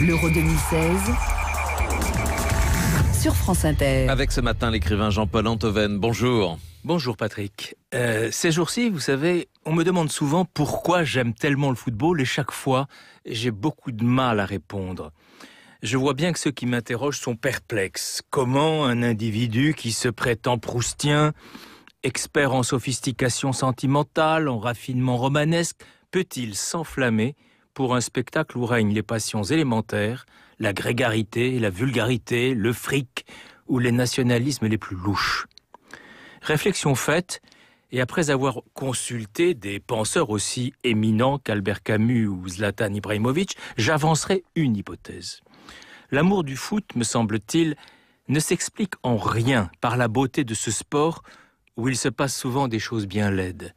l'Euro 2016 sur France Inter. Avec ce matin l'écrivain Jean-Paul Antoven. Bonjour. Bonjour Patrick. Euh, ces jours-ci, vous savez, on me demande souvent pourquoi j'aime tellement le football et chaque fois, j'ai beaucoup de mal à répondre. Je vois bien que ceux qui m'interrogent sont perplexes. Comment un individu qui se prétend proustien, expert en sophistication sentimentale, en raffinement romanesque, peut-il s'enflammer pour un spectacle où règnent les passions élémentaires, la grégarité, la vulgarité, le fric ou les nationalismes les plus louches. Réflexion faite, et après avoir consulté des penseurs aussi éminents qu'Albert Camus ou Zlatan Ibrahimovic, j'avancerai une hypothèse. L'amour du foot, me semble-t-il, ne s'explique en rien par la beauté de ce sport où il se passe souvent des choses bien laides.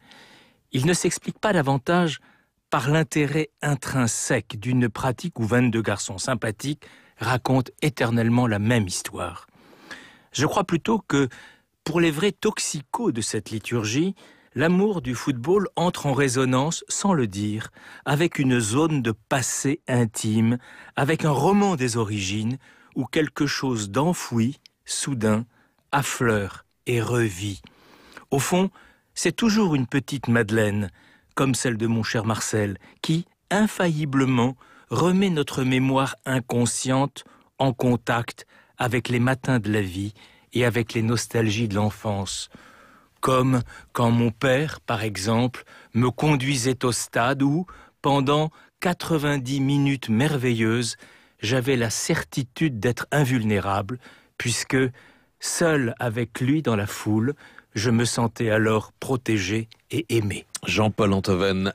Il ne s'explique pas davantage par l'intérêt intrinsèque d'une pratique où 22 garçons sympathiques racontent éternellement la même histoire. Je crois plutôt que, pour les vrais toxicos de cette liturgie, l'amour du football entre en résonance, sans le dire, avec une zone de passé intime, avec un roman des origines, où quelque chose d'enfoui, soudain, affleure et revit. Au fond, c'est toujours une petite Madeleine, comme celle de mon cher Marcel, qui, infailliblement, remet notre mémoire inconsciente en contact avec les matins de la vie et avec les nostalgies de l'enfance. Comme quand mon père, par exemple, me conduisait au stade où, pendant 90 minutes merveilleuses, j'avais la certitude d'être invulnérable, puisque, seul avec lui dans la foule, je me sentais alors protégé et aimé. Jean-Paul Antoven